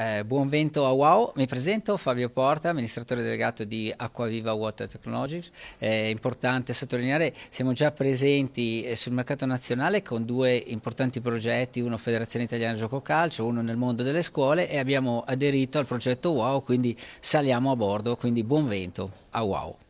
Eh, buon vento a WOW, mi presento Fabio Porta, amministratore delegato di Acquaviva Water Technologies. È importante sottolineare, siamo già presenti eh, sul mercato nazionale con due importanti progetti, uno Federazione Italiana Gioco Calcio, uno nel mondo delle scuole e abbiamo aderito al progetto WOW, quindi saliamo a bordo, quindi buon vento a WOW.